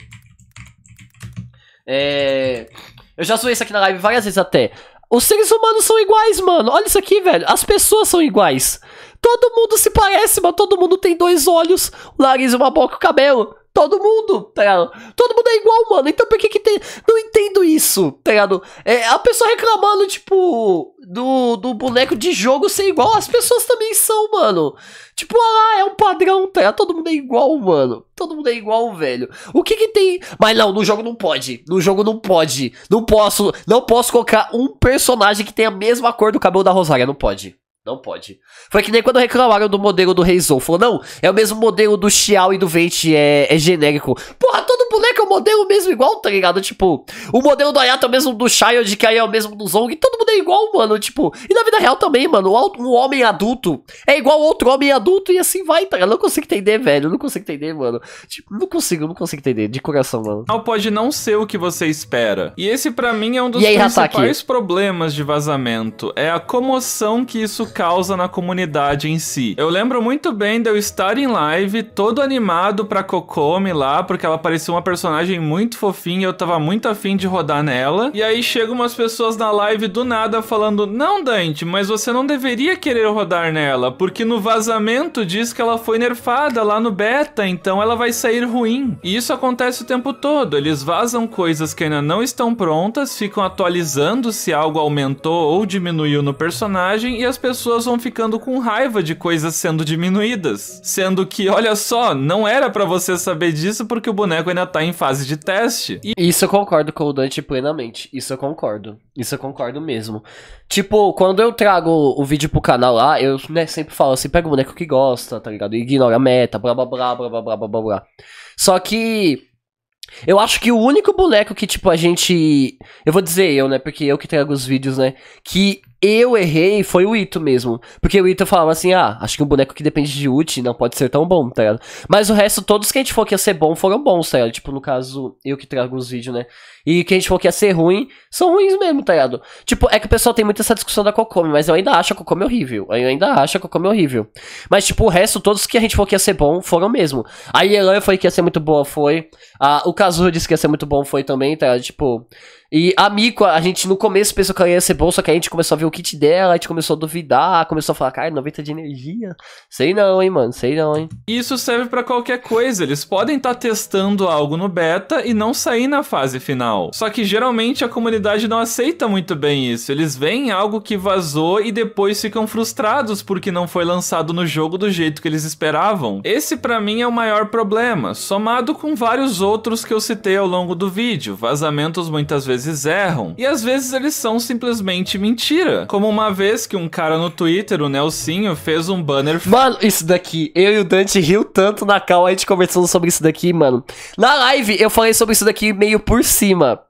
é... Eu já zoei isso aqui na live várias vezes até. Os seres humanos são iguais, mano. Olha isso aqui, velho. As pessoas são iguais. Todo mundo se parece, mano. Todo mundo tem dois olhos, o nariz, uma boca e o cabelo todo mundo, tá ligado? Todo mundo é igual, mano. Então por que que tem. Não entendo isso, tá ligado? É, a pessoa reclamando, tipo, do, do boneco de jogo ser igual, as pessoas também são, mano. Tipo, ah, é um padrão, tá ligado? Todo mundo é igual, mano. Todo mundo é igual, velho. O que que tem. Mas não, no jogo não pode. No jogo não pode. Não posso. Não posso colocar um personagem que tenha a mesma cor do cabelo da Rosária. Não pode. Não pode. Foi que nem quando reclamaram do modelo do Reizou. Falou, não, é o mesmo modelo do Xiao e do Venti, é, é genérico. Porra, todo boneco é o modelo mesmo igual, tá ligado? Tipo, o modelo do Ayato é o mesmo do Child, que aí é o mesmo do Zong. Todo mundo é igual, mano. Tipo, e na vida real também, mano. Um homem adulto é igual outro homem adulto e assim vai, tá ligado? Não consigo entender, velho. Não consigo entender, mano. Tipo, não consigo, não consigo entender. De coração, mano. Não pode não ser o que você espera. E esse para mim é um dos aí, principais Hataki? problemas de vazamento. É a comoção que isso causa na comunidade em si. Eu lembro muito bem de eu estar em live, todo animado pra Kokomi lá, porque ela parecia uma personagem muito fofinha e eu tava muito afim de rodar nela. E aí chegam umas pessoas na live do nada falando: Não, Dante, mas você não deveria querer rodar nela, porque no vazamento diz que ela foi nerfada lá no beta, então ela vai sair ruim. E isso acontece o tempo todo. Eles vazam coisas que ainda não estão prontas, ficam atualizando se algo aumentou ou diminuiu no personagem e as pessoas pessoas vão ficando com raiva de coisas sendo diminuídas. Sendo que, olha só, não era para você saber disso porque o boneco ainda tá em fase de teste. E... Isso eu concordo com o Dante plenamente. Isso eu concordo. Isso eu concordo mesmo. Tipo, quando eu trago o vídeo pro canal lá, eu né, sempre falo assim: pega o boneco que gosta, tá ligado? Ignora a meta, blá blá blá blá blá blá blá blá. Só que. Eu acho que o único boneco que, tipo, a gente. Eu vou dizer eu, né? Porque eu que trago os vídeos, né? Que eu errei foi o Ito mesmo. Porque o Ito falava assim, ah, acho que um boneco que depende de ult não pode ser tão bom, tá ligado? Mas o resto, todos que a gente falou que ia ser bom foram bons, tá ligado? Tipo, no caso, eu que trago os vídeos, né? E que a gente falou que ia ser ruim, são ruins mesmo, tá ligado? Tipo, é que o pessoal tem muito essa discussão da Kokomi, mas eu ainda acho a Kokomi horrível. Eu ainda acho a Kokomi horrível. Mas, tipo, o resto, todos que a gente falou que ia ser bom, foram mesmo. A Yelan foi que ia ser muito boa, foi. A, o Kazu disse que ia ser muito bom, foi também, tá ligado? Tipo... E a Mico, a gente no começo pensou que ela ia ser boa, só que a gente começou a ver o kit dela, a gente começou a duvidar, começou a falar, cara, 90 de energia. Sei não, hein, mano, sei não, hein. Isso serve para qualquer coisa, eles podem estar tá testando algo no beta e não sair na fase final. Só que geralmente a comunidade não aceita muito bem isso, eles veem algo que vazou e depois ficam frustrados porque não foi lançado no jogo do jeito que eles esperavam. Esse para mim é o maior problema, somado com vários outros que eu citei ao longo do vídeo, vazamentos muitas vezes vezes erram. E às vezes eles são simplesmente mentira. Como uma vez que um cara no Twitter, o Nelsinho, fez um banner. Mano, isso daqui. Eu e o Dante riu tanto na cal a gente conversando sobre isso daqui, mano. Na live eu falei sobre isso daqui meio por cima.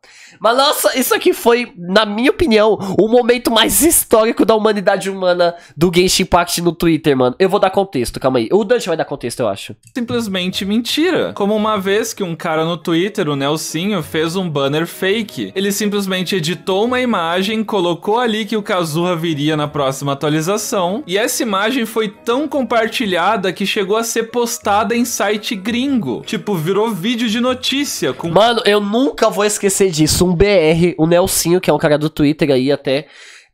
Mas nossa, isso aqui foi, na minha opinião, o momento mais histórico da humanidade humana do Genshin Impact no Twitter, mano. Eu vou dar contexto, calma aí. O Dante vai dar contexto, eu acho. Simplesmente mentira. Como uma vez que um cara no Twitter, o Nelsinho, fez um banner fake. Ele simplesmente editou uma imagem, colocou ali que o Kazuha viria na próxima atualização. E essa imagem foi tão compartilhada que chegou a ser postada em site gringo. Tipo, virou vídeo de notícia. Com... Mano, eu nunca vou esquecer disso um BR, o Nelsinho, que é um cara do Twitter aí até,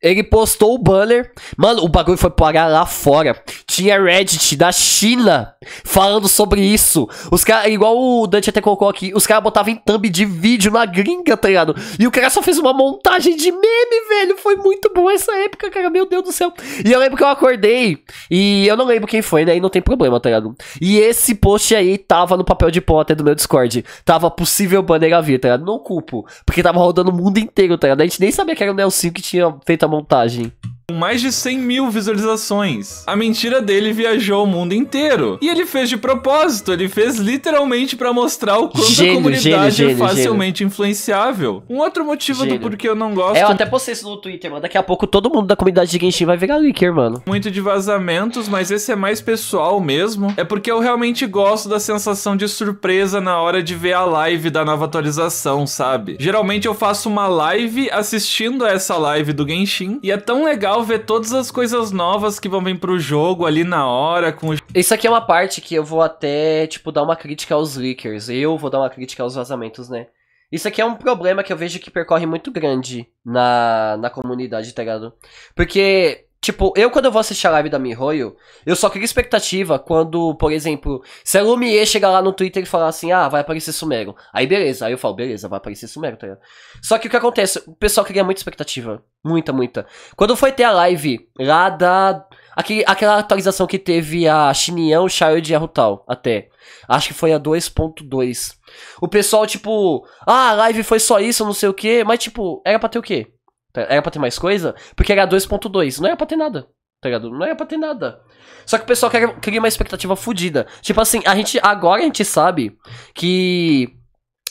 ele postou o banner. Mano, o bagulho foi parar lá fora. Tinha Reddit da China falando sobre isso. Os caras, igual o Dante até colocou aqui, os caras botavam em thumb de vídeo na gringa, tá ligado? E o cara só fez uma montagem de meme, velho. Foi muito bom essa época, cara. Meu Deus do céu. E eu lembro que eu acordei e eu não lembro quem foi, né? E não tem problema, tá ligado? E esse post aí tava no papel de pão até do meu Discord. Tava possível banner a vir, tá ligado? Não culpo. Porque tava rodando o mundo inteiro, tá ligado? A gente nem sabia que era o Nelson que tinha feito a montagem com mais de 100 mil visualizações. A mentira dele viajou o mundo inteiro. E ele fez de propósito, ele fez literalmente para mostrar o quanto gênio, a comunidade é gênio, é facilmente gênio. influenciável. Um outro motivo do porquê eu não gosto. É, eu até postei isso no Twitter, mano. Daqui a pouco todo mundo da comunidade de Genshin vai virar leaker, mano. Muito de vazamentos, mas esse é mais pessoal mesmo. É porque eu realmente gosto da sensação de surpresa na hora de ver a live da nova atualização, sabe? Geralmente eu faço uma live assistindo a essa live do Genshin e é tão legal legal ver todas as coisas novas que vão vir pro jogo ali na hora. Com... Isso aqui é uma parte que eu vou até, tipo, dar uma crítica aos leakers. Eu vou dar uma crítica aos vazamentos, né? Isso aqui é um problema que eu vejo que percorre muito grande na, na comunidade, tá ligado? Porque Tipo, eu quando eu vou assistir a live da Mihoyo, eu só crio expectativa quando, por exemplo, se a Lumie chegar lá no Twitter e falar assim, ah, vai aparecer Sumero. Aí beleza, aí eu falo, beleza, vai aparecer Sumero, tá ligado? Só que o que acontece, o pessoal cria muita expectativa. Muita, muita. Quando foi ter a live lá da. Aquele, aquela atualização que teve a Shinian, Child e a Rutal, até. Acho que foi a 2.2. O pessoal, tipo, ah, a live foi só isso, não sei o que, mas tipo, era pra ter o quê? Era pra ter mais coisa? Porque era 2.2. Não era pra ter nada. Tá ligado? Não era pra ter nada. Só que o pessoal cria uma expectativa fodida. Tipo assim, a gente. Agora a gente sabe que.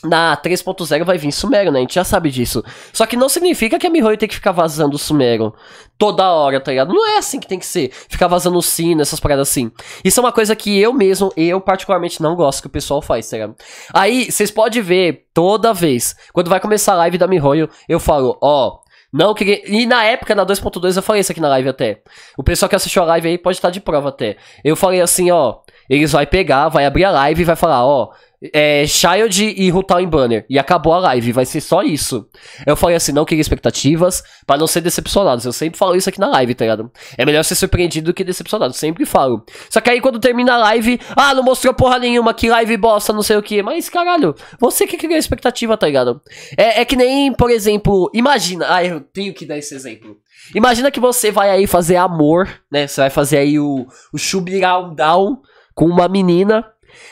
Na 3.0 vai vir Sumero, né? A gente já sabe disso. Só que não significa que a Mihoyo tem que ficar vazando o Sumero toda hora, tá ligado? Não é assim que tem que ser. Ficar vazando o sino, essas paradas assim. Isso é uma coisa que eu mesmo, eu particularmente não gosto que o pessoal faz, tá ligado? Aí, vocês podem ver toda vez, quando vai começar a live da Mihoyo, eu falo, ó, oh, não E na época, na 2.2, eu falei isso aqui na live até. O pessoal que assistiu a live aí pode estar de prova até. Eu falei assim, ó eles vai pegar, vai abrir a live e vai falar, ó, é, Child e Rutal em banner. E acabou a live, vai ser só isso. Eu falei assim, não queria expectativas para não ser decepcionados. Eu sempre falo isso aqui na live, tá ligado? É melhor ser surpreendido do que decepcionado, sempre falo. Só que aí quando termina a live, ah, não mostrou porra nenhuma, que live bosta, não sei o que. Mas caralho, você que criou expectativa, tá ligado? É, é que nem, por exemplo, imagina, ah, eu tenho que dar esse exemplo. Imagina que você vai aí fazer amor, né? Você vai fazer aí o, o down com uma menina.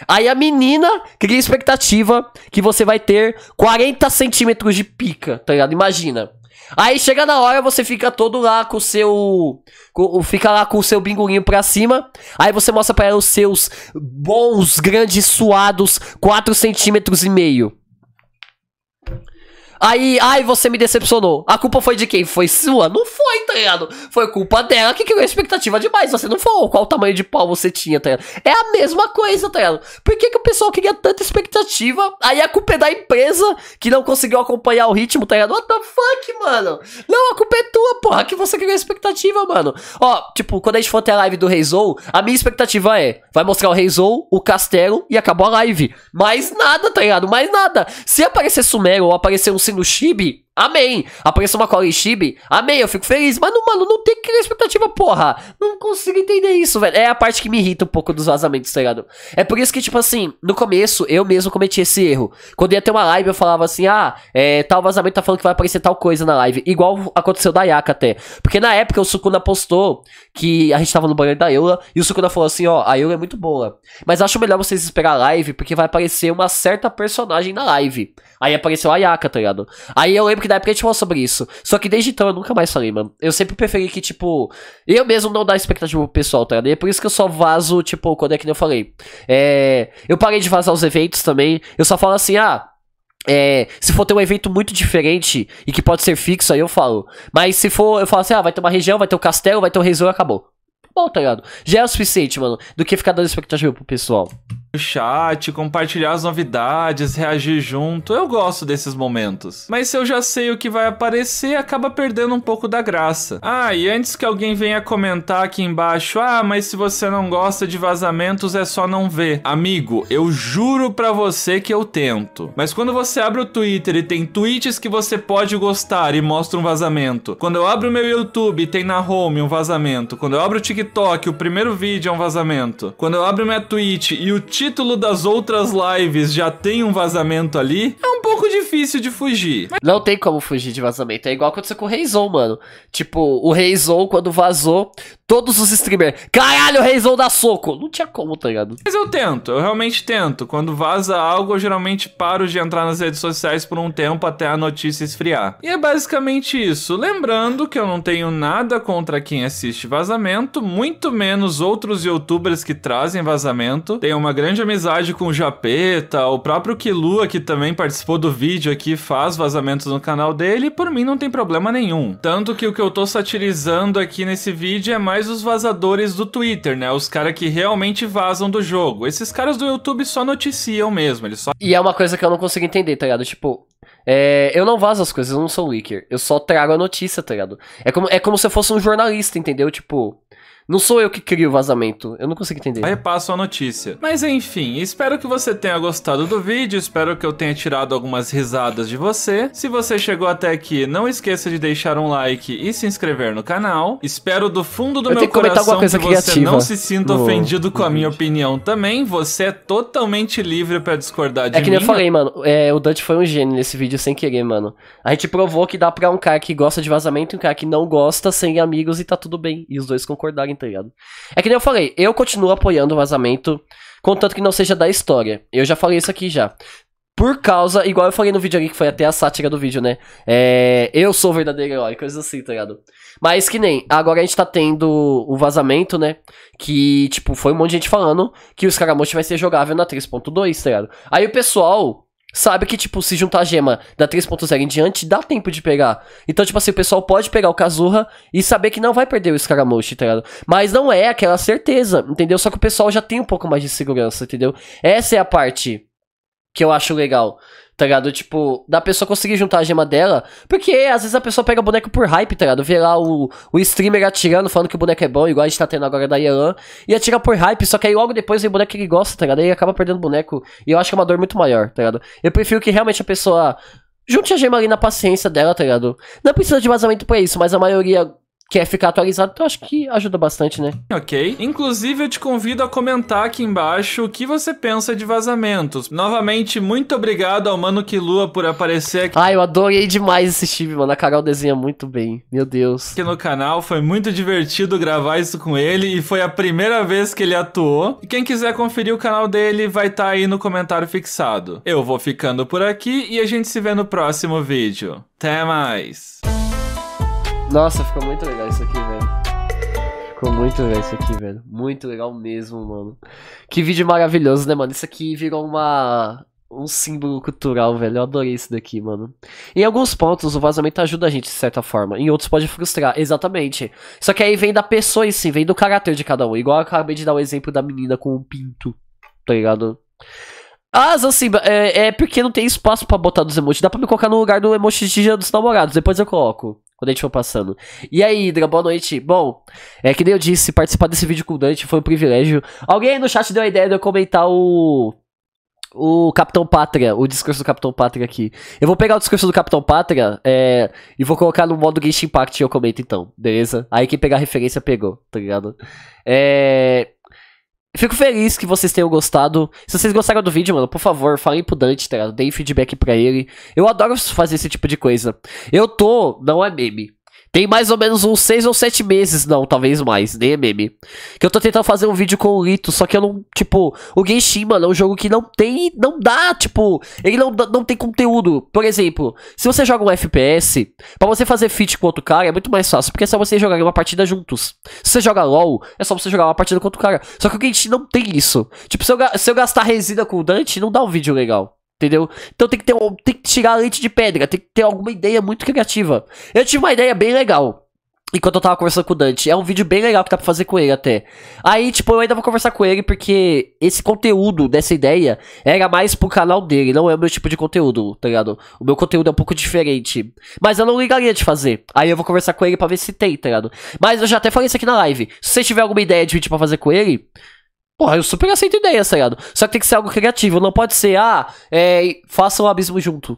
Aí a menina cria expectativa que você vai ter 40 centímetros de pica, tá ligado? Imagina. Aí chega na hora, você fica todo lá com o seu. Com, fica lá com o seu bingolinho pra cima. Aí você mostra para ela os seus bons, grandes, suados 4 centímetros e meio. Aí, ai, você me decepcionou. A culpa foi de quem? Foi sua? Não foi, tá ligado? Foi culpa dela que criou a expectativa demais. Você não falou qual o tamanho de pau você tinha, tá ligado? É a mesma coisa, tá ligado? Por que, que o pessoal queria tanta expectativa? Aí a culpa é da empresa que não conseguiu acompanhar o ritmo, tá ligado? What the fuck, mano? Não, a culpa é tua, porra, que você criou a expectativa, mano. Ó, tipo, quando a gente for ter a live do Reizou, a minha expectativa é: vai mostrar o Reizou, o castelo e acabou a live. Mais nada, tá ligado? Mais nada. Se aparecer Sumero ou aparecer um no Chibi Amém. Apareceu uma Colin Amém, eu fico feliz. Mas, mano, não tem que criar expectativa, porra. Não consigo entender isso, velho. É a parte que me irrita um pouco dos vazamentos, tá ligado? É por isso que, tipo assim, no começo, eu mesmo cometi esse erro. Quando ia ter uma live, eu falava assim, ah, é, tal vazamento tá falando que vai aparecer tal coisa na live. Igual aconteceu da Yaka até. Porque na época o Sukuna postou que a gente tava no banheiro da Eula e o Sukuna falou assim, ó, a Eula é muito boa. Mas acho melhor vocês esperar a live, porque vai aparecer uma certa personagem na live. Aí apareceu a Yaka, tá ligado? Aí eu lembro que que na época a gente falou sobre isso. Só que desde então eu nunca mais falei, mano. Eu sempre preferi que, tipo, eu mesmo não dar expectativa pro pessoal, tá ligado? E é por isso que eu só vazo, tipo, quando é que nem eu falei. É. Eu parei de vazar os eventos também. Eu só falo assim, ah. É, se for ter um evento muito diferente e que pode ser fixo, aí eu falo. Mas se for, eu falo assim, ah, vai ter uma região, vai ter um castelo, vai ter um resort, acabou. Bom, tá ligado? Já é o suficiente, mano, do que ficar dando expectativa pro pessoal o chat, compartilhar as novidades, reagir junto. Eu gosto desses momentos. Mas se eu já sei o que vai aparecer, acaba perdendo um pouco da graça. Ah, e antes que alguém venha comentar aqui embaixo, ah, mas se você não gosta de vazamentos é só não ver. Amigo, eu juro pra você que eu tento. Mas quando você abre o Twitter e tem tweets que você pode gostar e mostra um vazamento. Quando eu abro o meu YouTube e tem na home um vazamento. Quando eu abro o TikTok, o primeiro vídeo é um vazamento. Quando eu abro minha Twitch e o título das outras lives já tem um vazamento ali, é um pouco difícil de fugir. Não tem como fugir de vazamento. É igual aconteceu com o Reizon, mano. Tipo, o Reizon, quando vazou, Todos os streamers. Caralho, Reizão da soco. Não tinha como, tá ligado? Mas eu tento, eu realmente tento. Quando vaza algo, eu geralmente paro de entrar nas redes sociais por um tempo até a notícia esfriar. E é basicamente isso. Lembrando que eu não tenho nada contra quem assiste vazamento, muito menos outros youtubers que trazem vazamento. Tenho uma grande amizade com o Japeta, o próprio Kilua, que também participou do vídeo aqui, faz vazamentos no canal dele, e por mim não tem problema nenhum. Tanto que o que eu tô satirizando aqui nesse vídeo é mais mais os vazadores do Twitter, né? Os caras que realmente vazam do jogo. Esses caras do YouTube só noticiam mesmo, eles só... E é uma coisa que eu não consigo entender, tá ligado? Tipo, é, eu não vazo as coisas, eu não sou leaker. Eu só trago a notícia, tá ligado? É como, é como se eu fosse um jornalista, entendeu? Tipo, não sou eu que crio o vazamento. Eu não consigo entender. Aí passo a notícia. Mas enfim, espero que você tenha gostado do vídeo. Espero que eu tenha tirado algumas risadas de você. Se você chegou até aqui, não esqueça de deixar um like e se inscrever no canal. Espero do fundo do eu meu coração que, que você não se sinta no... ofendido com a minha opinião também. Você é totalmente livre para discordar de é mim. É que nem eu falei, mano. É, o Dutch foi um gênio nesse vídeo sem querer, mano. A gente provou que dá pra um cara que gosta de vazamento e um cara que não gosta, sem amigos e tá tudo bem. E os dois concordarem tá ligado? É que nem eu falei, eu continuo apoiando o vazamento, contanto que não seja da história. Eu já falei isso aqui já. Por causa, igual eu falei no vídeo ali, que foi até a sátira do vídeo, né? É, eu sou o verdadeiro herói, coisas assim, tá ligado? Mas que nem, agora a gente tá tendo o vazamento, né? Que, tipo, foi um monte de gente falando que o Escaramucci vai ser jogável na 3.2, tá ligado? Aí o pessoal sabe que, tipo, se juntar a gema da 3.0 em diante, dá tempo de pegar. Então, tipo assim, o pessoal pode pegar o Kazurra e saber que não vai perder o Scaramouche, tá ligado? Mas não é aquela certeza, entendeu? Só que o pessoal já tem um pouco mais de segurança, entendeu? Essa é a parte que eu acho legal tá ligado? Tipo, da pessoa conseguir juntar a gema dela. Porque às vezes a pessoa pega boneco por hype, tá ligado? Vê lá o, o streamer atirando, falando que o boneco é bom, igual a gente tá tendo agora da Yelan. E atira por hype, só que aí logo depois vem o boneco que ele gosta, tá ligado? E acaba perdendo o boneco. E eu acho que é uma dor muito maior, tá ligado? Eu prefiro que realmente a pessoa junte a gema ali na paciência dela, tá ligado? Não precisa de vazamento pra isso, mas a maioria quer ficar atualizado, então acho que ajuda bastante, né? Ok. Inclusive, eu te convido a comentar aqui embaixo o que você pensa de vazamentos. Novamente, muito obrigado ao Mano Lua por aparecer aqui. Ah, eu adorei demais esse time, mano. A Carol desenha muito bem. Meu Deus. Aqui no canal, foi muito divertido gravar isso com ele e foi a primeira vez que ele atuou. E quem quiser conferir o canal dele, vai estar tá aí no comentário fixado. Eu vou ficando por aqui e a gente se vê no próximo vídeo. Até mais! Nossa, ficou muito legal isso aqui, velho. Ficou muito legal isso aqui, velho. Muito legal mesmo, mano. Que vídeo maravilhoso, né, mano? Isso aqui virou uma um símbolo cultural, velho. Eu adorei isso daqui, mano. Em alguns pontos, o vazamento ajuda a gente, de certa forma. Em outros, pode frustrar. Exatamente. Só que aí vem da pessoa sim, vem do caráter de cada um. Igual eu acabei de dar o exemplo da menina com o um pinto, tá ligado? Ah, assim, é, é porque não tem espaço para botar dos emojis. Dá pra me colocar no lugar do emoji de dia dos namorados, depois eu coloco quando a gente for passando. E aí, Hydra, boa noite. Bom, é que nem eu disse, participar desse vídeo com o Dante foi um privilégio. Alguém aí no chat deu a ideia de eu comentar o. O Capitão Pátria, o discurso do Capitão Pátria aqui. Eu vou pegar o discurso do Capitão Pátria é, e vou colocar no modo Genshin Impact e eu comento então, beleza? Aí quem pegar a referência pegou, tá ligado? É. Fico feliz que vocês tenham gostado. Se vocês gostaram do vídeo, mano, por favor, falem pro Dante, tá Deem feedback pra ele. Eu adoro fazer esse tipo de coisa. Eu tô, não é meme, tem mais ou menos uns 6 ou 7 meses, não, talvez mais, nem é meme. Que eu tô tentando fazer um vídeo com o Lito, só que eu não, tipo, o Genshin, mano, é um jogo que não tem, não dá, tipo, ele não, não tem conteúdo. Por exemplo, se você joga um FPS, para você fazer feat com outro cara é muito mais fácil, porque é só você jogar uma partida juntos. Se você joga LoL, é só você jogar uma partida com outro cara. Só que o Genshin não tem isso. Tipo, se eu, se eu gastar resina com o Dante, não dá um vídeo legal. Entendeu? Então tem que, ter, tem que tirar leite de pedra, tem que ter alguma ideia muito criativa. Eu tive uma ideia bem legal. Enquanto eu tava conversando com o Dante. É um vídeo bem legal que dá pra fazer com ele até. Aí, tipo, eu ainda vou conversar com ele porque esse conteúdo dessa ideia era mais pro canal dele, não é o meu tipo de conteúdo, tá ligado? O meu conteúdo é um pouco diferente. Mas eu não ligaria de fazer. Aí eu vou conversar com ele pra ver se tem, tá ligado? Mas eu já até falei isso aqui na live. Se você tiver alguma ideia de vídeo pra fazer com ele, Porra, eu super aceito ideia, tá ligado? Só que tem que ser algo criativo. Não pode ser, ah, é, faça o abismo junto.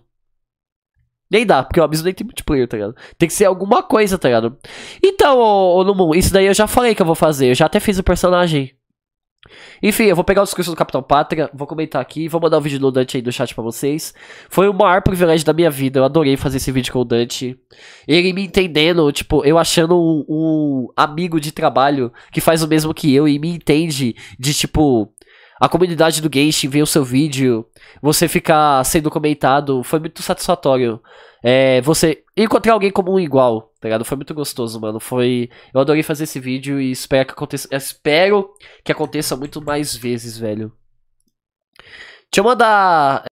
Nem dá, porque o abismo nem tem multiplayer, tá ligado? Tem que ser alguma coisa, tá ligado? Então, ô, ô isso daí eu já falei que eu vou fazer. Eu já até fiz o personagem. Enfim, eu vou pegar o discurso do Capitão Pátria, vou comentar aqui, vou mandar o um vídeo do Dante aí do chat para vocês. Foi o maior privilégio da minha vida, eu adorei fazer esse vídeo com o Dante. Ele me entendendo, tipo, eu achando um, um amigo de trabalho que faz o mesmo que eu e me entende de, tipo, a comunidade do Genshin ver o seu vídeo, você ficar sendo comentado, foi muito satisfatório. É, você encontrar alguém como um igual tá ligado? Foi muito gostoso, mano. Foi. Eu adorei fazer esse vídeo e espero que aconteça. Espero que aconteça muito mais vezes, velho. Deixa eu mandar.